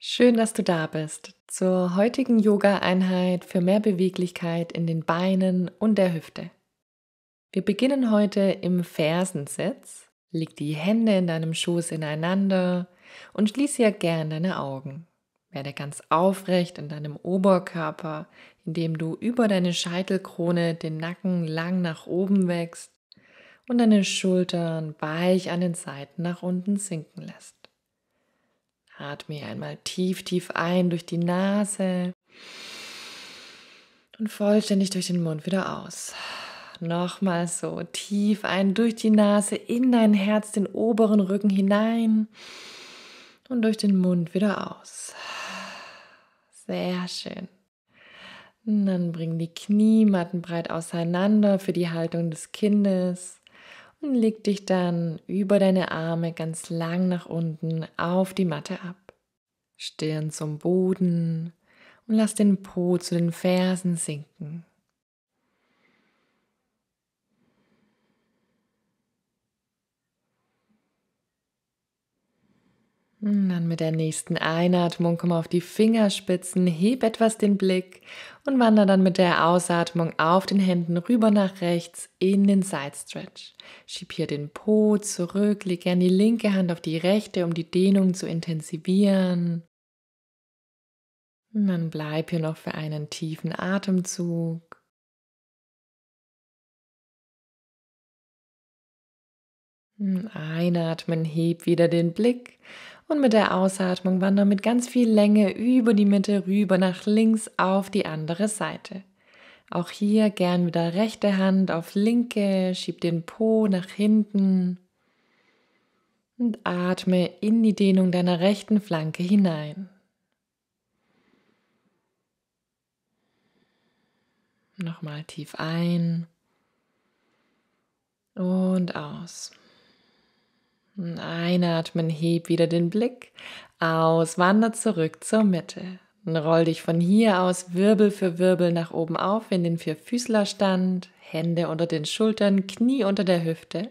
Schön, dass du da bist zur heutigen Yoga-Einheit für mehr Beweglichkeit in den Beinen und der Hüfte. Wir beginnen heute im Fersensitz. Leg die Hände in deinem Schoß ineinander und schließe ja gern deine Augen. Werde ganz aufrecht in deinem Oberkörper, indem du über deine Scheitelkrone den Nacken lang nach oben wächst und deine Schultern weich an den Seiten nach unten sinken lässt. Atme einmal tief, tief ein durch die Nase und vollständig durch den Mund wieder aus. Nochmal so tief ein durch die Nase in dein Herz, den oberen Rücken hinein und durch den Mund wieder aus. Sehr schön. Und dann bringen die Knie mattenbreit auseinander für die Haltung des Kindes und leg dich dann über deine Arme ganz lang nach unten auf die Matte ab. Stirn zum Boden und lass den Po zu den Fersen sinken. Dann mit der nächsten Einatmung komm auf die Fingerspitzen, heb etwas den Blick und wander dann mit der Ausatmung auf den Händen rüber nach rechts in den Side Stretch. Schieb hier den Po zurück, leg gern die linke Hand auf die rechte, um die Dehnung zu intensivieren. Und dann bleib hier noch für einen tiefen Atemzug. Hm, einatmen, heb wieder den Blick und mit der Ausatmung wandern mit ganz viel Länge über die Mitte rüber nach links auf die andere Seite. Auch hier gern wieder rechte Hand auf linke, schieb den Po nach hinten und atme in die Dehnung deiner rechten Flanke hinein. Nochmal tief ein und aus. Einatmen, heb wieder den Blick. Aus, wander zurück zur Mitte. Roll dich von hier aus Wirbel für Wirbel nach oben auf in den Vierfüßlerstand, Hände unter den Schultern, Knie unter der Hüfte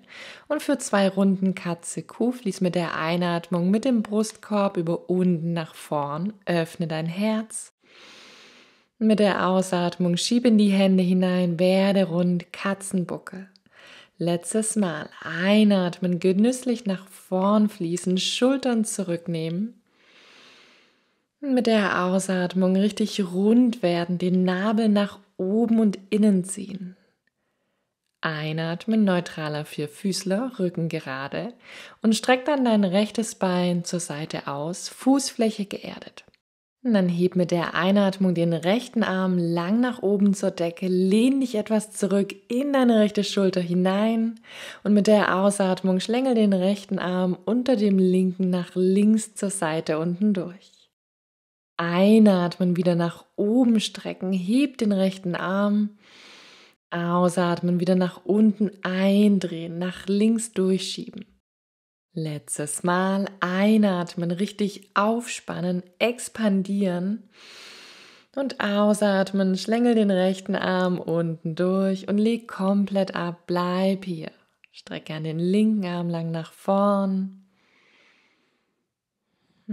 und für zwei Runden Katze Kuh fließ mit der Einatmung mit dem Brustkorb über unten nach vorn, öffne dein Herz. Mit der Ausatmung schieb in die Hände hinein, werde rund Katzenbuckel. Letztes Mal einatmen, genüsslich nach vorn fließen, Schultern zurücknehmen. Mit der Ausatmung richtig rund werden, den Nabel nach oben und innen ziehen. Einatmen, neutraler Vierfüßler, Rücken gerade und streck dann dein rechtes Bein zur Seite aus, Fußfläche geerdet. Und dann heb mit der Einatmung den rechten Arm lang nach oben zur Decke, lehn dich etwas zurück in deine rechte Schulter hinein und mit der Ausatmung schlängel den rechten Arm unter dem linken nach links zur Seite unten durch. Einatmen, wieder nach oben strecken, heb den rechten Arm. Ausatmen, wieder nach unten eindrehen, nach links durchschieben. Letztes Mal einatmen, richtig aufspannen, expandieren und ausatmen, schlängel den rechten Arm unten durch und leg komplett ab, bleib hier. Strecke an den linken Arm lang nach vorn.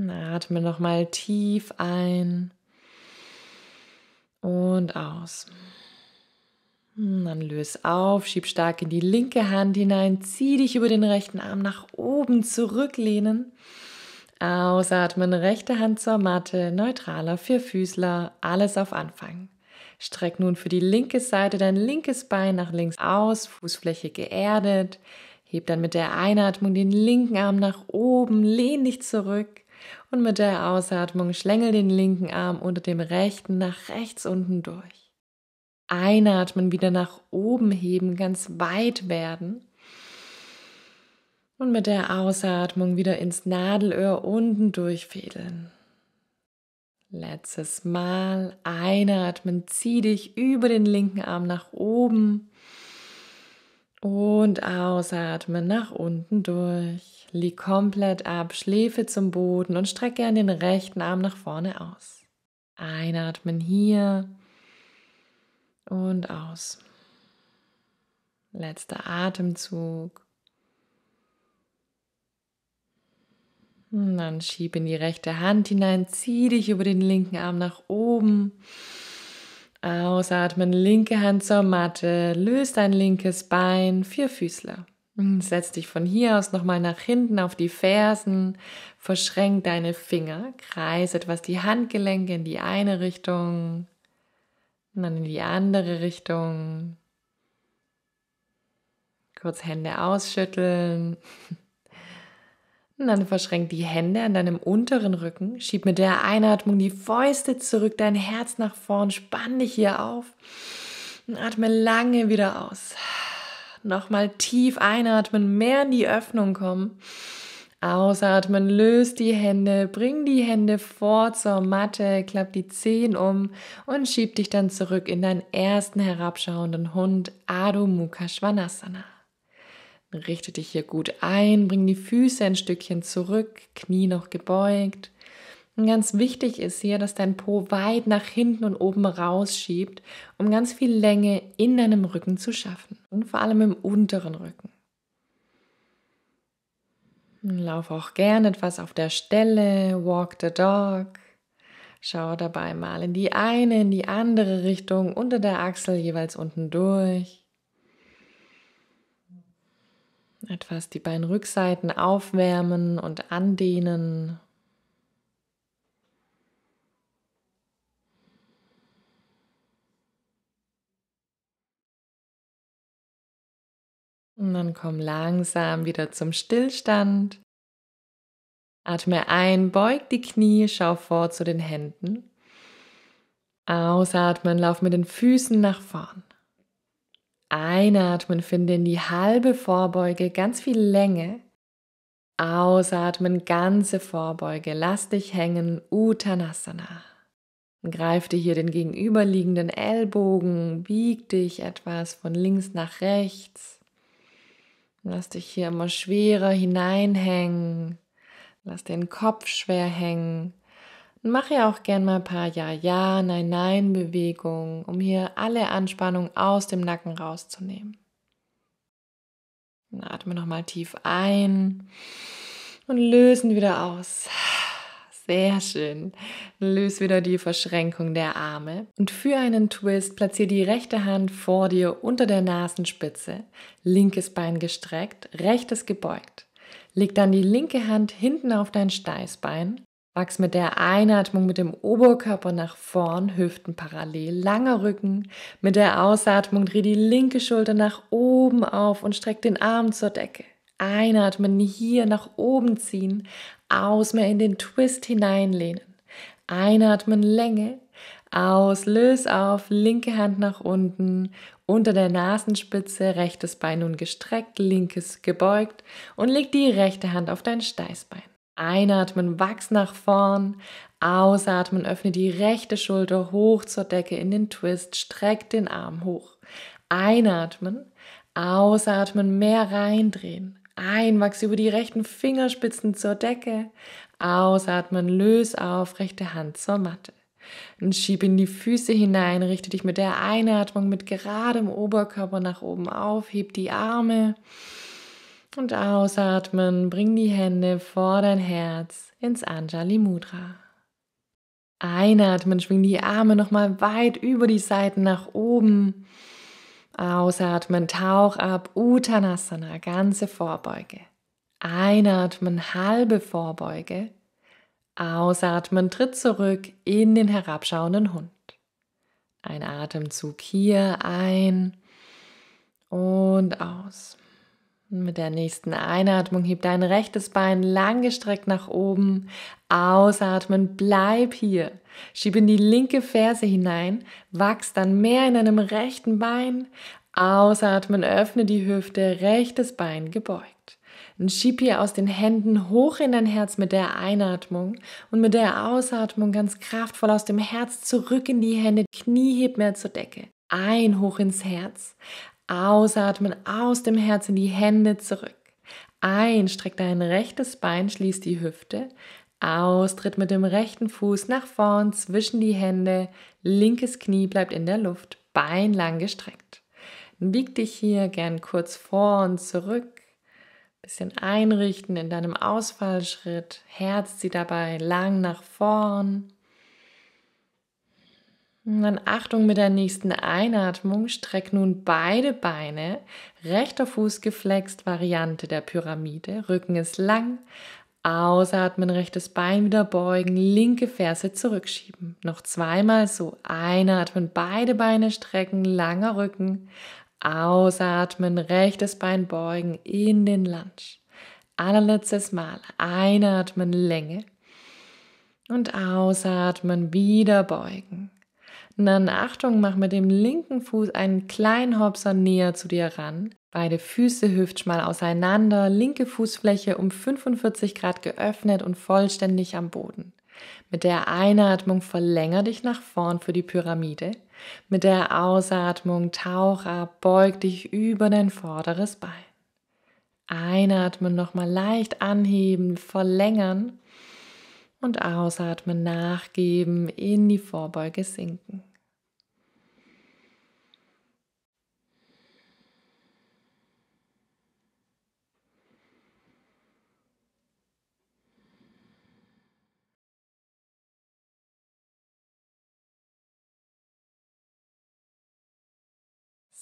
Atme nochmal tief ein und aus. Hm, dann löse auf, schieb stark in die linke Hand hinein, zieh dich über den rechten Arm nach oben zurücklehnen. Ausatmen, rechte Hand zur Matte, neutraler Vierfüßler, alles auf Anfang. Streck nun für die linke Seite dein linkes Bein nach links aus, Fußfläche geerdet. Heb dann mit der Einatmung den linken Arm nach oben, lehn dich zurück. Und mit der Ausatmung schlängel den linken Arm unter dem rechten nach rechts unten durch. Einatmen wieder nach oben heben, ganz weit werden. Und mit der Ausatmung wieder ins Nadelöhr unten durchfädeln. Letztes Mal einatmen, zieh dich über den linken Arm nach oben und ausatmen nach unten durch. Lieg komplett ab, Schläfe zum Boden und strecke an den rechten Arm nach vorne aus. Einatmen hier und aus. Letzter Atemzug. Und dann schieb in die rechte Hand hinein, zieh dich über den linken Arm nach oben. Ausatmen, linke Hand zur Matte, löst dein linkes Bein, vier Füßler. Setz dich von hier aus nochmal nach hinten auf die Fersen, verschränk deine Finger, kreis etwas die Handgelenke in die eine Richtung und dann in die andere Richtung. Kurz Hände ausschütteln. Und dann verschränk die Hände an deinem unteren Rücken, schieb mit der Einatmung die Fäuste zurück, dein Herz nach vorn, spann dich hier auf und atme lange wieder aus. Nochmal tief einatmen, mehr in die Öffnung kommen Ausatmen, löst die Hände, bring die Hände vor zur Matte, klapp die Zehen um und schieb dich dann zurück in deinen ersten herabschauenden Hund, Adho Mukha Svanasana. Richte dich hier gut ein, bring die Füße ein Stückchen zurück, Knie noch gebeugt. Und ganz wichtig ist hier, dass dein Po weit nach hinten und oben rausschiebt, um ganz viel Länge in deinem Rücken zu schaffen und vor allem im unteren Rücken. Lauf auch gern etwas auf der Stelle, walk the dog. Schau dabei mal in die eine, in die andere Richtung, unter der Achsel, jeweils unten durch. Etwas die Beinrückseiten aufwärmen und andehnen. Und dann komm langsam wieder zum Stillstand. Atme ein, beug die Knie, schau vor zu den Händen. Ausatmen, lauf mit den Füßen nach vorn. Einatmen, finde in die halbe Vorbeuge ganz viel Länge. Ausatmen, ganze Vorbeuge, lass dich hängen, Uttanasana. Greif dir hier den gegenüberliegenden Ellbogen, bieg dich etwas von links nach rechts. Lass dich hier immer schwerer hineinhängen. Lass den Kopf schwer hängen. Und mach ja auch gern mal ein paar Ja-Ja, Nein-Nein-Bewegungen, um hier alle Anspannung aus dem Nacken rauszunehmen. Dann atme nochmal tief ein und lösen wieder aus. Sehr schön. Löse wieder die Verschränkung der Arme. Und für einen Twist platziere die rechte Hand vor dir unter der Nasenspitze, linkes Bein gestreckt, rechtes gebeugt. Leg dann die linke Hand hinten auf dein Steißbein. Wachs mit der Einatmung mit dem Oberkörper nach vorn, Hüften parallel, langer Rücken. Mit der Ausatmung dreh die linke Schulter nach oben auf und streck den Arm zur Decke. Einatmen hier nach oben ziehen, aus, mehr in den Twist hineinlehnen. Einatmen, Länge, aus, löse auf, linke Hand nach unten, unter der Nasenspitze, rechtes Bein nun gestreckt, linkes gebeugt und leg die rechte Hand auf dein Steißbein. Einatmen, wachs nach vorn, ausatmen, öffne die rechte Schulter hoch zur Decke in den Twist, streck den Arm hoch. Einatmen, ausatmen, mehr reindrehen. Einwachs über die rechten Fingerspitzen zur Decke. Ausatmen, löse auf, rechte Hand zur Matte. Und schieb in die Füße hinein, richte dich mit der Einatmung mit geradem Oberkörper nach oben auf, heb die Arme und ausatmen, bring die Hände vor dein Herz ins Anjali Mudra. Einatmen, schwing die Arme nochmal weit über die Seiten nach oben. Ausatmen, Tauch ab, Uttanasana, ganze Vorbeuge. Einatmen, halbe Vorbeuge. Ausatmen, tritt zurück in den herabschauenden Hund. Ein Atemzug hier ein und aus. Mit der nächsten Einatmung hebt dein rechtes Bein langgestreckt nach oben. Ausatmen, bleib hier. Schieb in die linke Ferse hinein, wachs dann mehr in deinem rechten Bein. Ausatmen, öffne die Hüfte, rechtes Bein gebeugt. Und schieb hier aus den Händen hoch in dein Herz mit der Einatmung und mit der Ausatmung ganz kraftvoll aus dem Herz zurück in die Hände. Knie hebt mehr zur Decke. Ein hoch ins Herz. Ausatmen aus dem Herz in die Hände zurück. Ein, streck dein rechtes Bein, schließ die Hüfte aus, tritt mit dem rechten Fuß nach vorn zwischen die Hände, linkes Knie bleibt in der Luft, Bein lang gestreckt. Bieg dich hier gern kurz vor und zurück, bisschen einrichten in deinem Ausfallschritt, Herz zieh dabei lang nach vorn. Und dann Achtung mit der nächsten Einatmung, streck nun beide Beine, rechter Fuß geflext, Variante der Pyramide, Rücken ist lang, Ausatmen, rechtes Bein wieder beugen, linke Ferse zurückschieben. Noch zweimal so. Einatmen, beide Beine strecken, langer Rücken. Ausatmen, rechtes Bein beugen in den Lunge. Allerletztes Mal. Einatmen, Länge. Und ausatmen, wieder beugen. Und dann Achtung, mach mit dem linken Fuß einen kleinen Hopser näher zu dir ran. Beide Füße hüftschmal auseinander, linke Fußfläche um 45 Grad geöffnet und vollständig am Boden. Mit der Einatmung verlänger dich nach vorn für die Pyramide. Mit der Ausatmung tauch ab, beug dich über dein vorderes Bein. Einatmen, nochmal leicht anheben, verlängern und ausatmen, nachgeben, in die Vorbeuge sinken.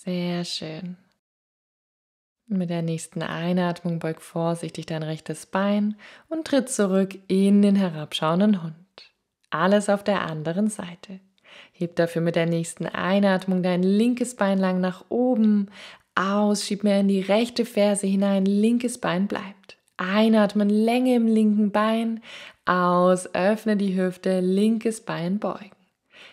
Sehr schön. Mit der nächsten Einatmung beug vorsichtig dein rechtes Bein und tritt zurück in den herabschauenden Hund. Alles auf der anderen Seite. Heb dafür mit der nächsten Einatmung dein linkes Bein lang nach oben. Aus, schieb mehr in die rechte Ferse hinein, linkes Bein bleibt. Einatmen, Länge im linken Bein. Aus, öffne die Hüfte, linkes Bein beugen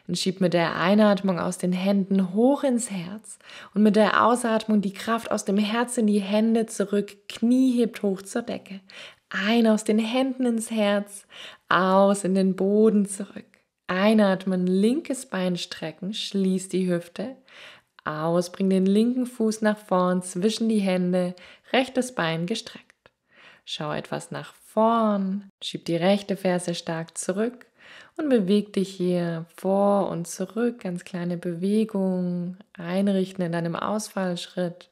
und schieb mit der Einatmung aus den Händen hoch ins Herz und mit der Ausatmung die Kraft aus dem Herz in die Hände zurück. Knie hebt hoch zur Decke. Ein aus den Händen ins Herz, aus in den Boden zurück. Einatmen, linkes Bein strecken, schließ die Hüfte. Aus, bring den linken Fuß nach vorn zwischen die Hände, rechtes Bein gestreckt. Schau etwas nach vorn, schieb die rechte Ferse stark zurück und beweg dich hier vor und zurück, ganz kleine Bewegungen einrichten in deinem Ausfallschritt.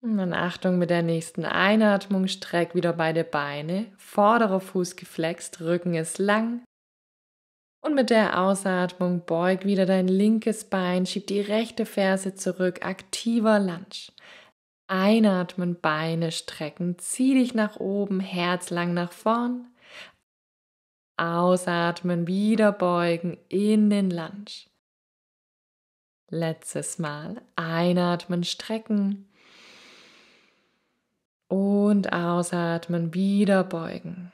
Und dann Achtung mit der nächsten Einatmung, streck wieder beide Beine, vorderer Fuß geflext, Rücken ist lang. Und mit der Ausatmung beug wieder dein linkes Bein, schieb die rechte Ferse zurück, aktiver Lunge. Einatmen, Beine strecken, zieh dich nach oben, Herz lang nach vorn. Ausatmen, wieder beugen in den Lunge. Letztes Mal einatmen, strecken und ausatmen, wieder beugen.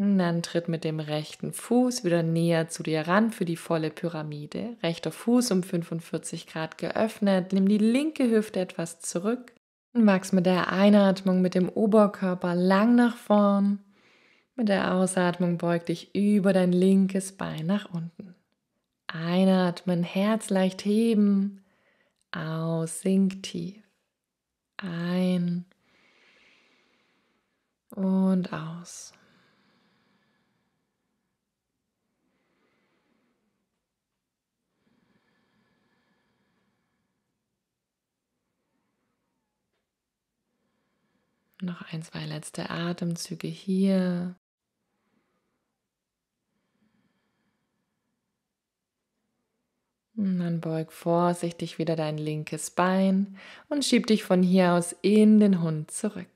Und dann tritt mit dem rechten Fuß wieder näher zu dir ran für die volle Pyramide. Rechter Fuß um 45 Grad geöffnet. Nimm die linke Hüfte etwas zurück. Und wachs mit der Einatmung mit dem Oberkörper lang nach vorn. Mit der Ausatmung beug dich über dein linkes Bein nach unten. Einatmen, Herz leicht heben. Aus, sink tief. Ein und aus. Noch ein, zwei letzte Atemzüge hier. Und dann beug vorsichtig wieder dein linkes Bein und schieb dich von hier aus in den Hund zurück.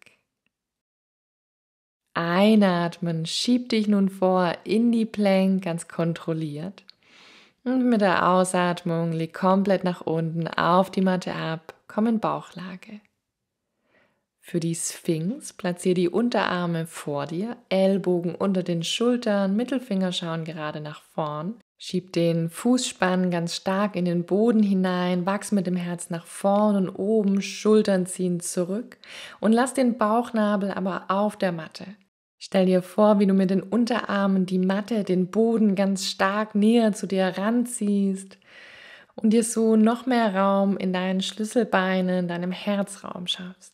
Einatmen, schieb dich nun vor in die Plank, ganz kontrolliert. Und mit der Ausatmung lieg komplett nach unten auf die Matte ab, komm in Bauchlage. Für die Sphinx platziere die Unterarme vor dir, Ellbogen unter den Schultern, Mittelfinger schauen gerade nach vorn. Schieb den Fußspann ganz stark in den Boden hinein, wachs mit dem Herz nach vorn und oben, Schultern ziehen zurück und lass den Bauchnabel aber auf der Matte. Stell dir vor, wie du mit den Unterarmen die Matte, den Boden ganz stark näher zu dir ranziehst und dir so noch mehr Raum in deinen Schlüsselbeinen, deinem Herzraum schaffst.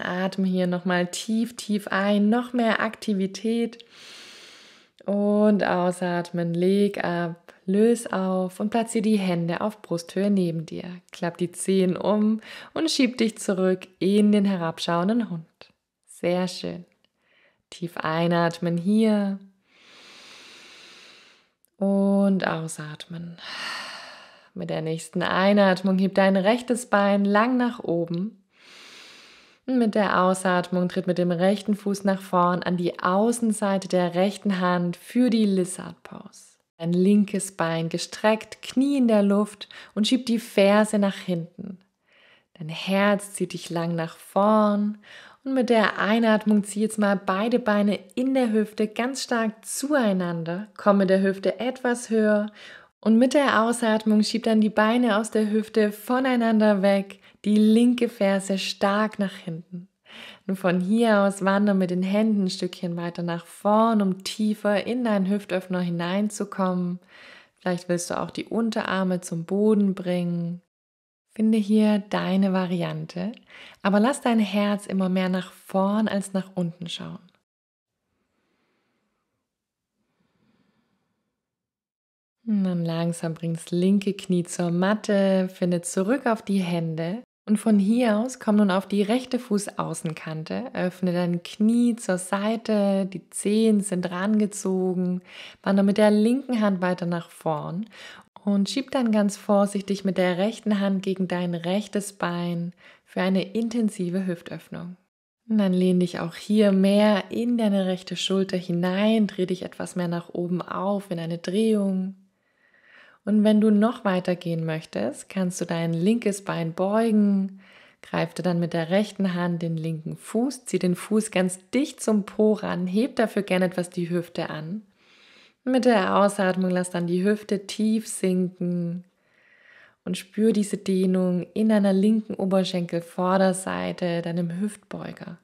Atme hier nochmal tief, tief ein, noch mehr Aktivität und ausatmen, leg ab, löse auf und platziere die Hände auf Brusthöhe neben dir. Klapp die Zehen um und schieb dich zurück in den herabschauenden Hund. Sehr schön. Tief einatmen hier und ausatmen. Mit der nächsten Einatmung heb dein rechtes Bein lang nach oben mit der Ausatmung tritt mit dem rechten Fuß nach vorn an die Außenseite der rechten Hand für die Lizard Pose. Ein linkes Bein gestreckt, Knie in der Luft und schieb die Ferse nach hinten. Dein Herz zieht dich lang nach vorn und mit der Einatmung zieh jetzt mal beide Beine in der Hüfte ganz stark zueinander, komm mit der Hüfte etwas höher und mit der Ausatmung schieb dann die Beine aus der Hüfte voneinander weg die linke Ferse stark nach hinten. Und von hier aus wandern mit den Händen ein Stückchen weiter nach vorn, um tiefer in deinen Hüftöffner hineinzukommen. Vielleicht willst du auch die Unterarme zum Boden bringen. Finde hier deine Variante, aber lass dein Herz immer mehr nach vorn als nach unten schauen. Und dann langsam bring das linke Knie zur Matte, finde zurück auf die Hände. Und von hier aus komm nun auf die rechte Fußaußenkante, öffne dein Knie zur Seite, die Zehen sind rangezogen, wandere mit der linken Hand weiter nach vorn und schieb dann ganz vorsichtig mit der rechten Hand gegen dein rechtes Bein für eine intensive Hüftöffnung. Und dann lehn dich auch hier mehr in deine rechte Schulter hinein, dreh dich etwas mehr nach oben auf in eine Drehung. Und wenn du noch weiter gehen möchtest, kannst du dein linkes Bein beugen, greif dir dann mit der rechten Hand den linken Fuß, zieh den Fuß ganz dicht zum Po ran, heb dafür gerne etwas die Hüfte an. Mit der Ausatmung lass dann die Hüfte tief sinken und spür diese Dehnung in deiner linken Oberschenkelvorderseite, deinem Hüftbeuger.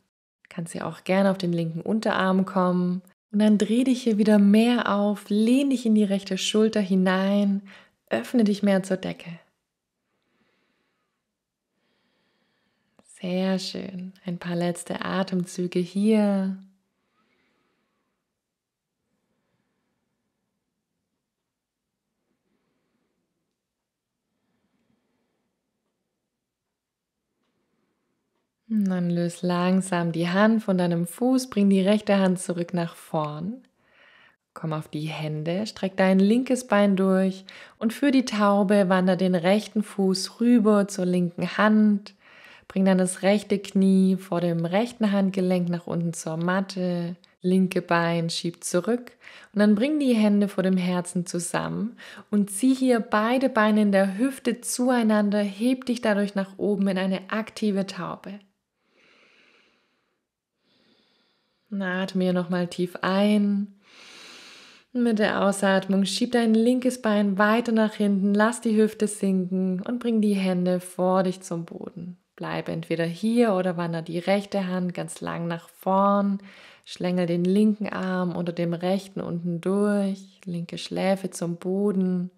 Kannst sie auch gerne auf den linken Unterarm kommen und dann dreh dich hier wieder mehr auf, lehn dich in die rechte Schulter hinein, öffne dich mehr zur Decke. Sehr schön. Ein paar letzte Atemzüge hier Und dann löst langsam die Hand von deinem Fuß, bring die rechte Hand zurück nach vorn. Komm auf die Hände, streck dein linkes Bein durch und für die Taube wander den rechten Fuß rüber zur linken Hand. Bring dann das rechte Knie vor dem rechten Handgelenk nach unten zur Matte. Linke Bein schiebt zurück und dann bring die Hände vor dem Herzen zusammen und zieh hier beide Beine in der Hüfte zueinander, heb dich dadurch nach oben in eine aktive Taube. Und atme hier nochmal tief ein. Mit der Ausatmung schieb dein linkes Bein weiter nach hinten, lass die Hüfte sinken und bring die Hände vor dich zum Boden. Bleib entweder hier oder wander die rechte Hand ganz lang nach vorn. Schlängel den linken Arm unter dem rechten unten durch, linke Schläfe zum Boden.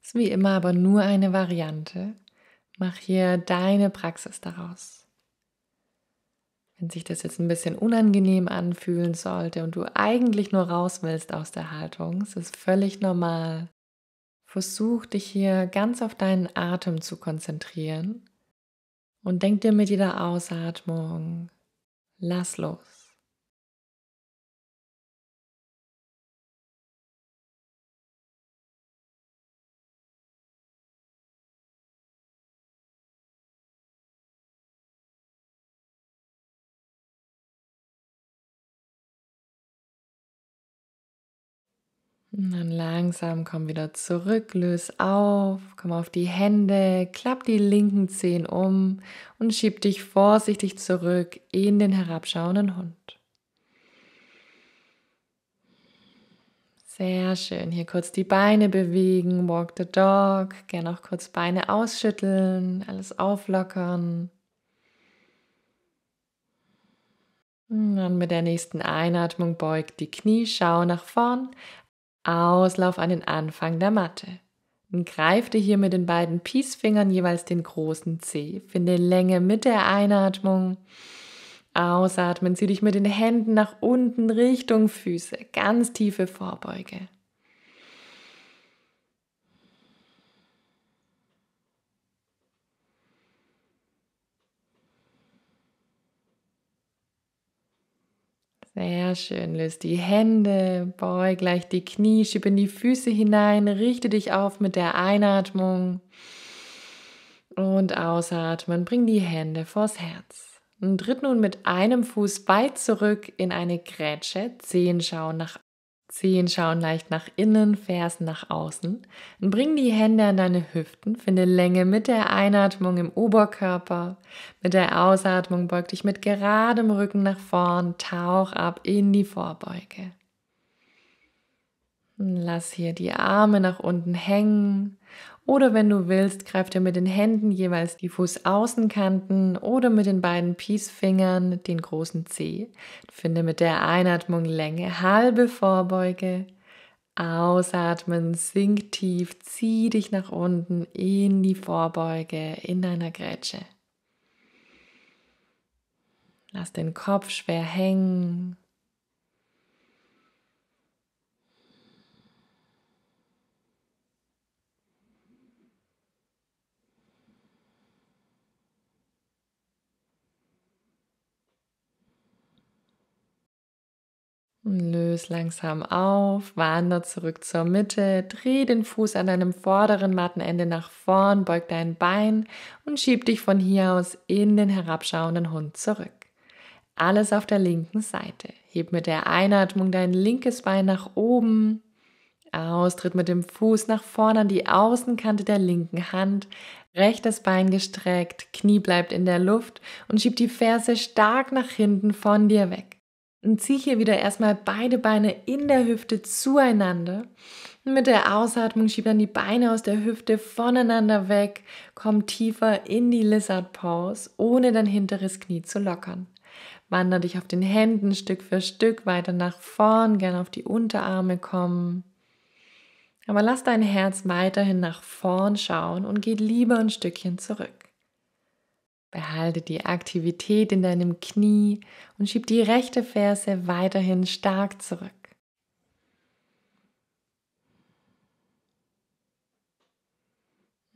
Ist wie immer aber nur eine Variante. Mach hier deine Praxis daraus. Wenn sich das jetzt ein bisschen unangenehm anfühlen sollte und du eigentlich nur raus willst aus der Haltung, es ist völlig normal. Versuch dich hier ganz auf deinen Atem zu konzentrieren und denk dir mit jeder Ausatmung, lass los. Und dann langsam komm wieder zurück, löse auf, komm auf die Hände, klapp die linken Zehen um und schieb dich vorsichtig zurück in den herabschauenden Hund. Sehr schön. Hier kurz die Beine bewegen, walk the dog, gerne auch kurz Beine ausschütteln, alles auflockern. Und dann mit der nächsten Einatmung beugt die Knie, schau nach vorn. Auslauf an den Anfang der Matte. greif dir hier mit den beiden Peace-Fingern jeweils den großen C. Finde Länge mit der Einatmung. Ausatmen, zieh dich mit den Händen nach unten Richtung Füße. Ganz tiefe Vorbeuge. Sehr schön, löst die Hände, beug gleich die Knie, schieb in die Füße hinein, richte dich auf mit der Einatmung und ausatmen, bring die Hände vors Herz. Und tritt nun mit einem Fuß weit zurück in eine Grätsche, Zehen schauen nach Zehen schauen leicht nach innen, Fersen nach außen. Und bring die Hände an deine Hüften, finde Länge mit der Einatmung im Oberkörper. Mit der Ausatmung beug dich mit geradem Rücken nach vorn, tauch ab in die Vorbeuge. Lass hier die Arme nach unten hängen oder wenn du willst, greif dir mit den Händen jeweils die Fußaußenkanten oder mit den beiden Peace-Fingern den großen Zeh. Finde mit der Einatmung Länge, halbe Vorbeuge. Ausatmen, sink tief, zieh dich nach unten in die Vorbeuge, in deiner Grätsche. Lass den Kopf schwer hängen, löse langsam auf, wander zurück zur Mitte, dreh den Fuß an deinem vorderen Mattenende nach vorn, beug dein Bein und schieb dich von hier aus in den herabschauenden Hund zurück. Alles auf der linken Seite. Heb mit der Einatmung dein linkes Bein nach oben. Austritt mit dem Fuß nach vorne an die Außenkante der linken Hand, rechtes Bein gestreckt, Knie bleibt in der Luft und schieb die Ferse stark nach hinten von dir weg. Und zieh hier wieder erstmal beide Beine in der Hüfte zueinander. mit der Ausatmung schieb dann die Beine aus der Hüfte voneinander weg, komm tiefer in die Lizard Pose, ohne dein hinteres Knie zu lockern. Wander dich auf den Händen Stück für Stück weiter nach vorn, gern auf die Unterarme kommen. Aber lass dein Herz weiterhin nach vorn schauen und geht lieber ein Stückchen zurück. Behalte die Aktivität in deinem Knie und schieb die rechte Ferse weiterhin stark zurück.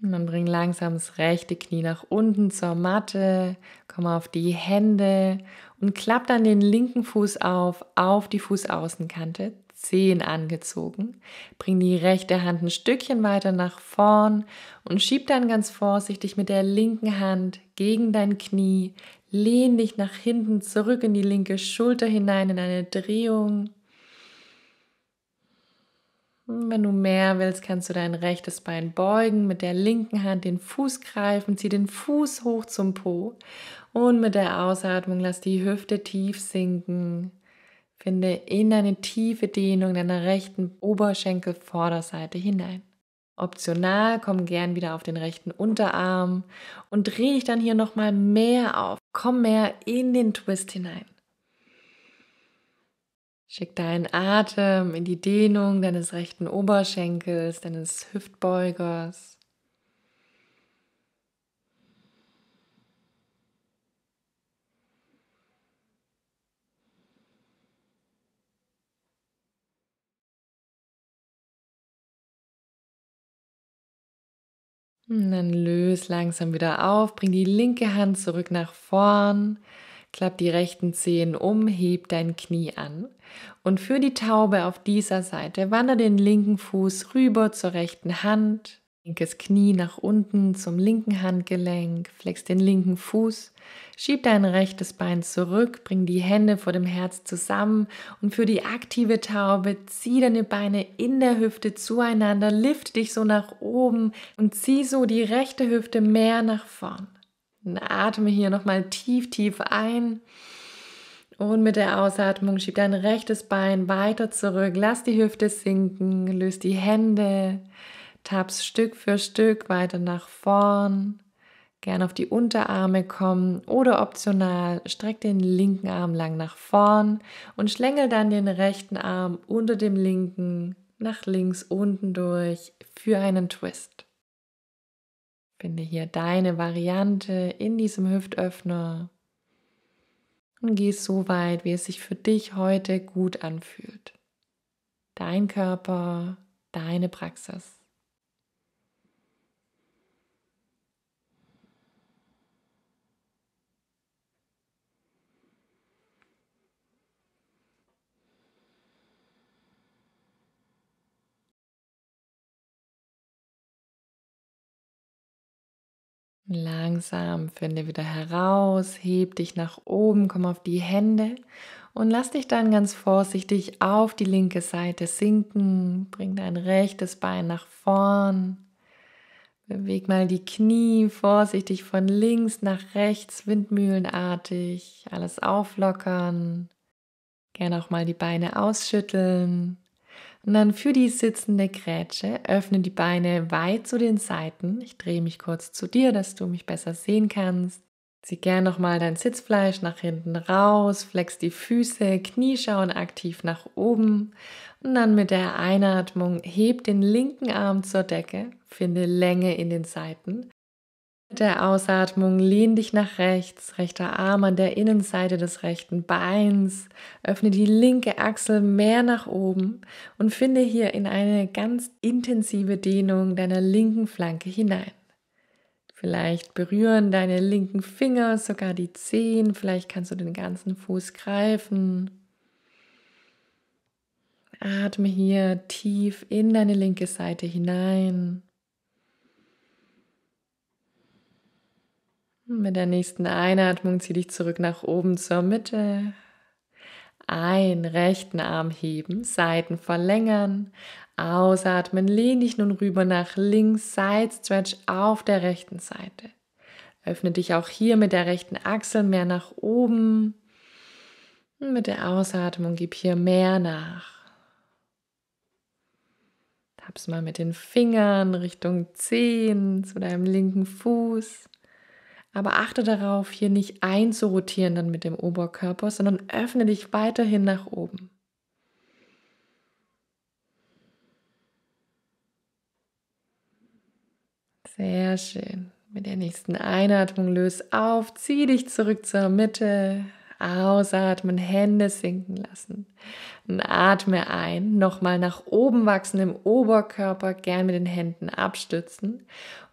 Und dann bring langsam das rechte Knie nach unten zur Matte, komm auf die Hände und klapp dann den linken Fuß auf, auf die Fußaußenkante 10 angezogen. Bring die rechte Hand ein Stückchen weiter nach vorn und schieb dann ganz vorsichtig mit der linken Hand gegen dein Knie. Lehn dich nach hinten zurück in die linke Schulter hinein in eine Drehung. Wenn du mehr willst, kannst du dein rechtes Bein beugen, mit der linken Hand den Fuß greifen, zieh den Fuß hoch zum Po und mit der Ausatmung lass die Hüfte tief sinken. Finde in eine tiefe Dehnung deiner rechten Oberschenkelvorderseite hinein. Optional komm gern wieder auf den rechten Unterarm und drehe ich dann hier nochmal mehr auf. Komm mehr in den Twist hinein. Schick deinen Atem in die Dehnung deines rechten Oberschenkels, deines Hüftbeugers. Und dann löse langsam wieder auf, bring die linke Hand zurück nach vorn, klapp die rechten Zehen um, heb dein Knie an. Und für die Taube auf dieser Seite wandere den linken Fuß rüber zur rechten Hand, linkes Knie nach unten zum linken Handgelenk, flex den linken Fuß, Schieb dein rechtes Bein zurück, bring die Hände vor dem Herz zusammen und für die aktive Taube zieh deine Beine in der Hüfte zueinander, lift dich so nach oben und zieh so die rechte Hüfte mehr nach vorn. Und atme hier nochmal tief, tief ein. Und mit der Ausatmung schieb dein rechtes Bein weiter zurück, lass die Hüfte sinken, löst die Hände, taps Stück für Stück weiter nach vorn Gerne auf die Unterarme kommen oder optional streck den linken Arm lang nach vorn und schlängel dann den rechten Arm unter dem linken nach links unten durch für einen Twist. Finde hier deine Variante in diesem Hüftöffner und geh so weit, wie es sich für dich heute gut anfühlt. Dein Körper, deine Praxis. Langsam finde wieder heraus, heb dich nach oben, komm auf die Hände und lass dich dann ganz vorsichtig auf die linke Seite sinken. Bring dein rechtes Bein nach vorn. Beweg mal die Knie vorsichtig von links nach rechts, windmühlenartig, alles auflockern. Gerne auch mal die Beine ausschütteln. Und dann für die sitzende Grätsche öffne die Beine weit zu den Seiten. Ich drehe mich kurz zu dir, dass du mich besser sehen kannst. Zieh gern nochmal dein Sitzfleisch nach hinten raus, flex die Füße, Knie schauen aktiv nach oben und dann mit der Einatmung heb den linken Arm zur Decke, finde Länge in den Seiten mit der Ausatmung lehn dich nach rechts, rechter Arm an der Innenseite des rechten Beins, öffne die linke Achsel mehr nach oben und finde hier in eine ganz intensive Dehnung deiner linken Flanke hinein. Vielleicht berühren deine linken Finger sogar die Zehen, vielleicht kannst du den ganzen Fuß greifen. Atme hier tief in deine linke Seite hinein. Mit der nächsten Einatmung zieh dich zurück nach oben zur Mitte. Ein, rechten Arm heben, Seiten verlängern. Ausatmen, lehn dich nun rüber nach links, Side Stretch auf der rechten Seite. Öffne dich auch hier mit der rechten Achsel mehr nach oben. Mit der Ausatmung gib hier mehr nach. Taps mal mit den Fingern Richtung Zehen zu deinem linken Fuß. Aber achte darauf, hier nicht einzurotieren dann mit dem Oberkörper, sondern öffne dich weiterhin nach oben. Sehr schön. Mit der nächsten Einatmung löse auf, zieh dich zurück zur Mitte, Ausatmen, Hände sinken lassen. Und atme ein, nochmal nach oben wachsen im Oberkörper, gern mit den Händen abstützen.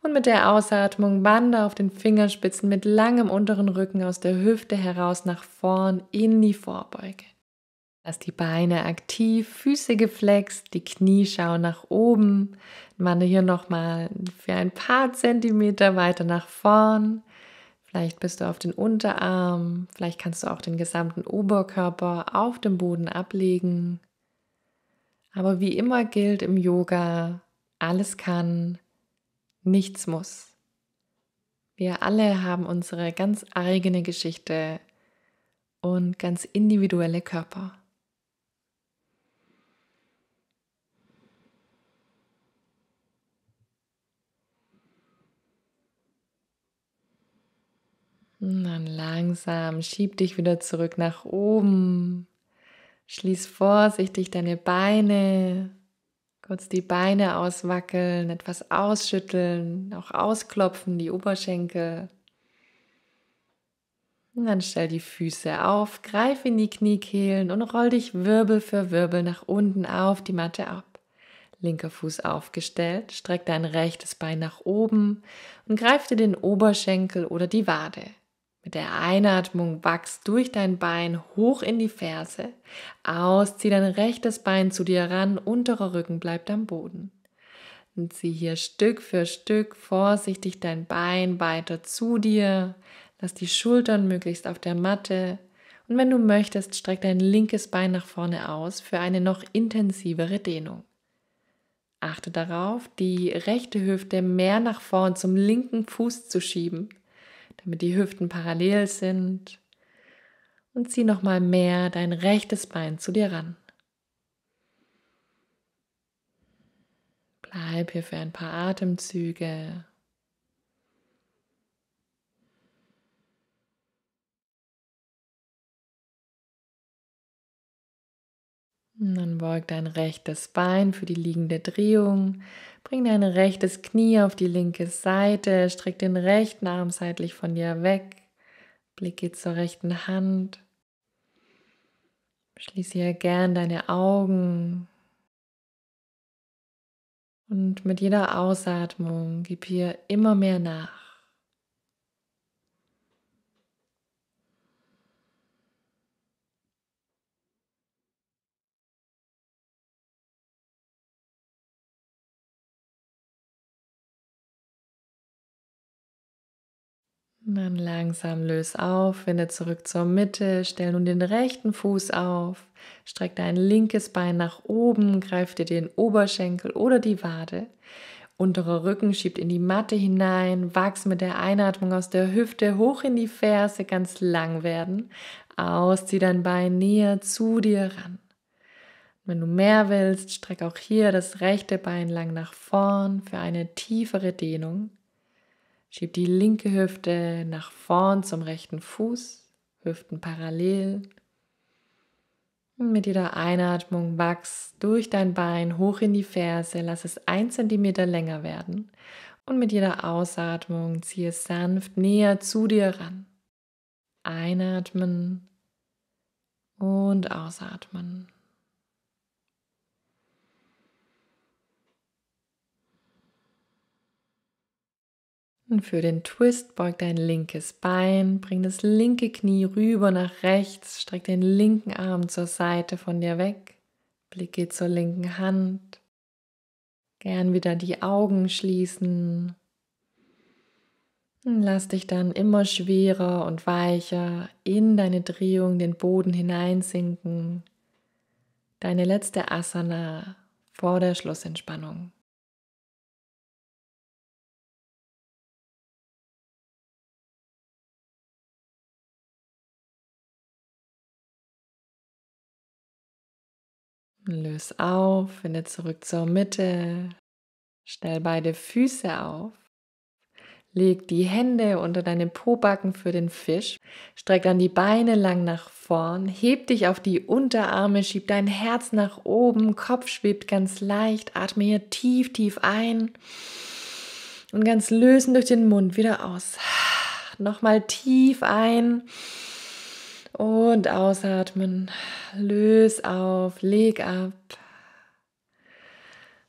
Und mit der Ausatmung Bande auf den Fingerspitzen mit langem unteren Rücken aus der Hüfte heraus nach vorn in die Vorbeuge. Lass die Beine aktiv, Füße geflext, die Knie schauen nach oben. Mande hier nochmal für ein paar Zentimeter weiter nach vorn. Vielleicht bist du auf den Unterarm, vielleicht kannst du auch den gesamten Oberkörper auf dem Boden ablegen. Aber wie immer gilt im Yoga, alles kann, nichts muss. Wir alle haben unsere ganz eigene Geschichte und ganz individuelle Körper. Und dann langsam schieb dich wieder zurück nach oben. Schließ vorsichtig deine Beine. Kurz die Beine auswackeln, etwas ausschütteln, auch ausklopfen, die Oberschenkel. Und dann stell die Füße auf, greif in die Kniekehlen und roll dich Wirbel für Wirbel nach unten auf die Matte ab. Linker Fuß aufgestellt, streck dein rechtes Bein nach oben und greif dir den Oberschenkel oder die Wade. Mit der Einatmung wachst durch dein Bein hoch in die Ferse. Aus, zieh dein rechtes Bein zu dir ran, unterer Rücken bleibt am Boden. Und zieh hier Stück für Stück vorsichtig dein Bein weiter zu dir. Lass die Schultern möglichst auf der Matte. Und wenn du möchtest, streck dein linkes Bein nach vorne aus für eine noch intensivere Dehnung. Achte darauf, die rechte Hüfte mehr nach vorn zum linken Fuß zu schieben damit die Hüften parallel sind. Und zieh nochmal mehr dein rechtes Bein zu dir ran. Bleib hier für ein paar Atemzüge. Und dann beug dein rechtes Bein für die liegende Drehung. Bring dein rechtes Knie auf die linke Seite, streck den rechten Arm seitlich von dir weg, Blick geht zur rechten Hand. Schließe hier gern deine Augen. Und mit jeder Ausatmung gib hier immer mehr nach. Und dann langsam löse auf, wende zurück zur Mitte, stell nun den rechten Fuß auf, streck dein linkes Bein nach oben, greif dir den Oberschenkel oder die Wade. Unterer Rücken schiebt in die Matte hinein, wachs mit der Einatmung aus der Hüfte hoch in die Ferse, ganz lang werden. Aus, zieh dein Bein näher zu dir ran. Wenn du mehr willst, streck auch hier das rechte Bein lang nach vorn für eine tiefere Dehnung. Schieb die linke Hüfte nach vorn zum rechten Fuß, Hüften parallel. Und mit jeder Einatmung wachs durch dein Bein hoch in die Ferse, lass es 1 cm länger werden. Und mit jeder Ausatmung ziehe es sanft näher zu dir ran. Einatmen und ausatmen. Und für den Twist beug dein linkes Bein, bring das linke Knie rüber nach rechts, streck den linken Arm zur Seite von dir weg, Blick zur linken Hand. Gern wieder die Augen schließen. Und lass dich dann immer schwerer und weicher in deine Drehung den Boden hineinsinken. Deine letzte Asana vor der Schlussentspannung. löse auf, finde zurück zur Mitte, stell beide Füße auf. Leg die Hände unter deine Pobacken für den Fisch, streck dann die Beine lang nach vorn, heb dich auf die Unterarme, schieb dein Herz nach oben, Kopf schwebt ganz leicht, atme hier tief, tief ein und ganz lösen durch den Mund wieder aus. Nochmal tief ein und ausatmen. Löse auf, leg ab.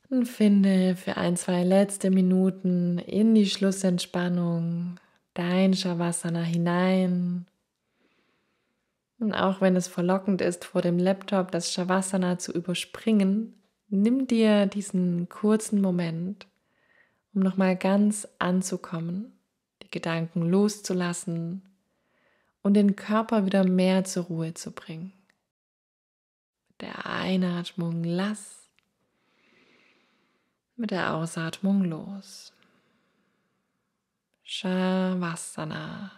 Und finde für ein, zwei letzte Minuten in die Schlussentspannung dein Shavasana hinein. Und auch wenn es verlockend ist, vor dem Laptop das Shavasana zu überspringen, nimm dir diesen kurzen Moment, um nochmal ganz anzukommen, die Gedanken loszulassen und den Körper wieder mehr zur Ruhe zu bringen. Mit der Einatmung lass, mit der Ausatmung los. Shavasana.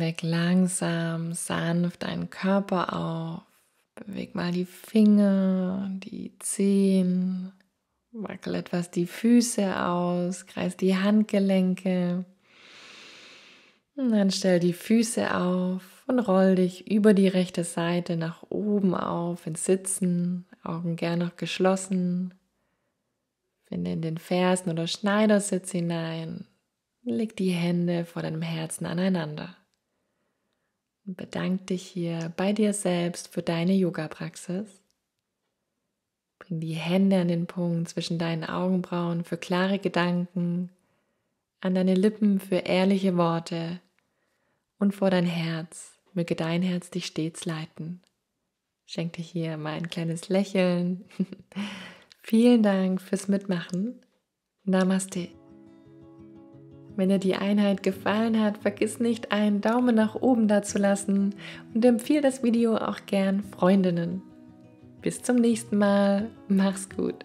weg langsam, sanft deinen Körper auf. Beweg mal die Finger, die Zehen, wackel etwas die Füße aus, kreis die Handgelenke. Und dann stell die Füße auf und roll dich über die rechte Seite nach oben auf ins Sitzen, Augen gern noch geschlossen. Finde in den Fersen- oder Schneidersitz hinein. Leg die Hände vor deinem Herzen aneinander bedank dich hier bei dir selbst für deine Yoga-Praxis. Bring die Hände an den Punkt zwischen deinen Augenbrauen für klare Gedanken, an deine Lippen für ehrliche Worte und vor dein Herz. Möge dein Herz dich stets leiten. Schenk dir hier mal ein kleines Lächeln. Vielen Dank fürs Mitmachen. Namaste. Wenn dir die Einheit gefallen hat, vergiss nicht einen Daumen nach oben dazulassen und empfehle das Video auch gern Freundinnen. Bis zum nächsten Mal, mach's gut.